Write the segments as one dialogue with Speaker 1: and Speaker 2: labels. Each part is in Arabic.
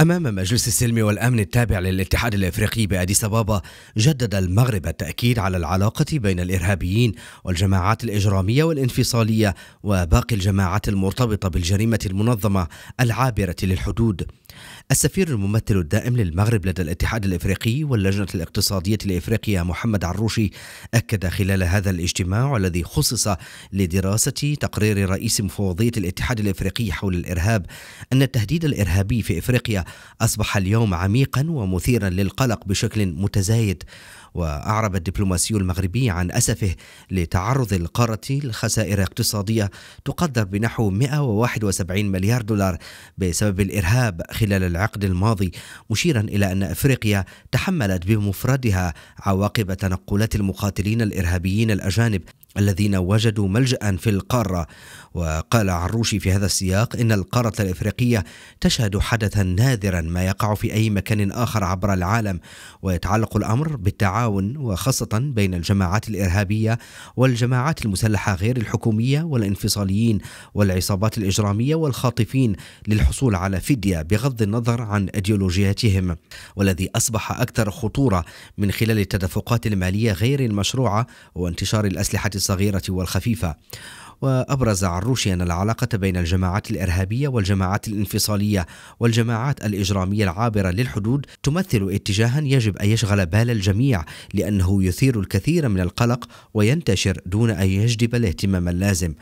Speaker 1: أمام مجلس السلم والأمن التابع للاتحاد الإفريقي بأديس أبابا جدد المغرب التأكيد على العلاقة بين الإرهابيين والجماعات الإجرامية والانفصالية وباقي الجماعات المرتبطة بالجريمة المنظمة العابرة للحدود السفير الممثل الدائم للمغرب لدى الاتحاد الافريقي واللجنه الاقتصاديه لافريقيا محمد عروشي اكد خلال هذا الاجتماع الذي خصص لدراسه تقرير رئيس مفوضيه الاتحاد الافريقي حول الارهاب ان التهديد الارهابي في افريقيا اصبح اليوم عميقا ومثيرا للقلق بشكل متزايد وأعرب الدبلوماسي المغربي عن أسفه لتعرض القارة لخسائر اقتصادية تقدر بنحو 171 مليار دولار بسبب الإرهاب خلال العقد الماضي مشيرا إلى أن أفريقيا تحملت بمفردها عواقب تنقلات المقاتلين الإرهابيين الأجانب الذين وجدوا ملجأ في القارة وقال عروشي في هذا السياق إن القارة الإفريقية تشهد حدثا نادرا ما يقع في أي مكان آخر عبر العالم ويتعلق الأمر بالتعاون وخاصة بين الجماعات الإرهابية والجماعات المسلحة غير الحكومية والانفصاليين والعصابات الإجرامية والخاطفين للحصول على فدية بغض النظر عن أيديولوجياتهم والذي أصبح أكثر خطورة من خلال التدفقات المالية غير المشروعة وانتشار الأسلحة الصغيرة والخفيفة وأبرز أن العلاقة بين الجماعات الإرهابية والجماعات الانفصالية والجماعات الإجرامية العابرة للحدود تمثل اتجاها يجب أن يشغل بال الجميع لأنه يثير الكثير من القلق وينتشر دون أن يجذب الاهتمام اللازم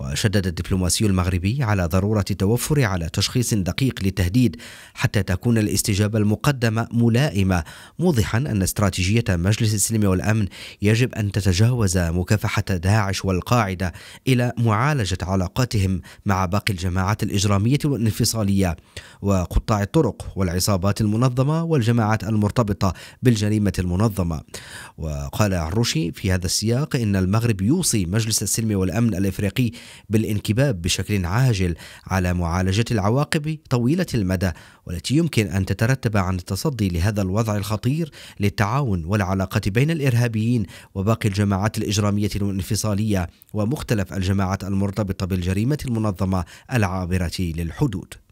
Speaker 1: وشدد الدبلوماسي المغربي على ضرورة التوفر على تشخيص دقيق للتهديد حتى تكون الاستجابة المقدمة ملائمة موضحا أن استراتيجية مجلس السلم والأمن يجب أن تتجاوز مكافحة داعش والقاعدة إلى معالجة علاقاتهم مع باقي الجماعات الإجرامية والانفصالية وقطاع الطرق والعصابات المنظمة والجماعات المرتبطة بالجريمة المنظمة وقال عروشي في هذا السياق إن المغرب يوصي مجلس السلم والأمن الإفريقي بالانكباب بشكل عاجل على معالجة العواقب طويلة المدى والتي يمكن أن تترتب عن التصدي لهذا الوضع الخطير للتعاون والعلاقة بين الإرهابيين وباقي الجماعات الإجرامية الانفصالية ومختلف الجماعات المرتبطة بالجريمة المنظمة العابرة للحدود